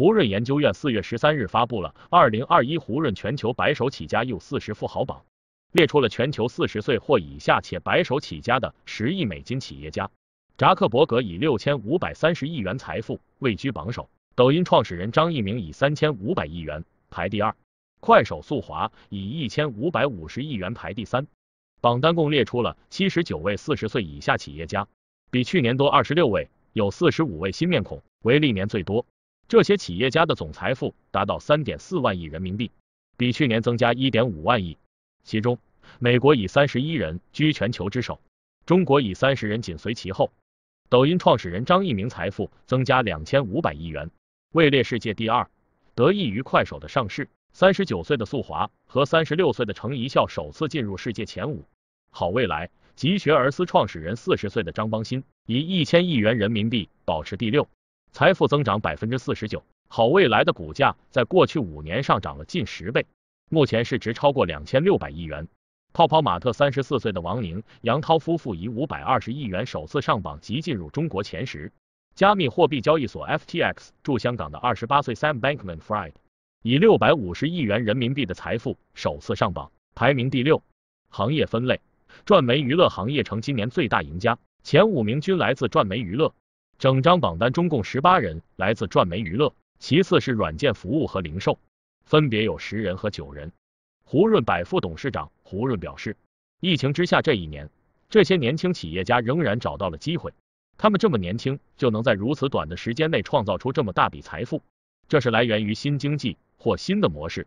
胡润研究院四月十三日发布了二零二一胡润全球白手起家 U 四十富豪榜，列出了全球四十岁或以下且白手起家的十亿美金企业家。扎克伯格以六千五百三十亿元财富位居榜首，抖音创始人张一鸣以三千五百亿元排第二，快手速滑以一千五百五十亿元排第三。榜单共列出了七十九位四十岁以下企业家，比去年多二十六位，有四十五位新面孔，为历年最多。这些企业家的总财富达到三点四万亿人民币，比去年增加一点五万亿。其中，美国以三十一人居全球之首，中国以三十人紧随其后。抖音创始人张一鸣财富增加两千五百亿元，位列世界第二。得益于快手的上市，三十九岁的速滑和三十六岁的程一笑首次进入世界前五。好未来集学而思创始人四十岁的张邦鑫以一千亿元人民币保持第六。财富增长百分之四十九，好未来的股价在过去五年上涨了近十倍，目前市值超过两千六百亿元。泡泡玛特三十四岁的王宁、杨涛夫妇以五百二十亿元首次上榜即进入中国前十。加密货币交易所 FTX 驻香港的二十八岁 Sam Bankman-Fried 以六百五十亿元人民币的财富首次上榜，排名第六。行业分类，传媒娱乐行业成今年最大赢家，前五名均来自传媒娱乐。整张榜单中共十八人来自传媒娱乐，其次是软件服务和零售，分别有十人和九人。胡润百富董事长胡润表示，疫情之下这一年，这些年轻企业家仍然找到了机会。他们这么年轻就能在如此短的时间内创造出这么大笔财富，这是来源于新经济或新的模式。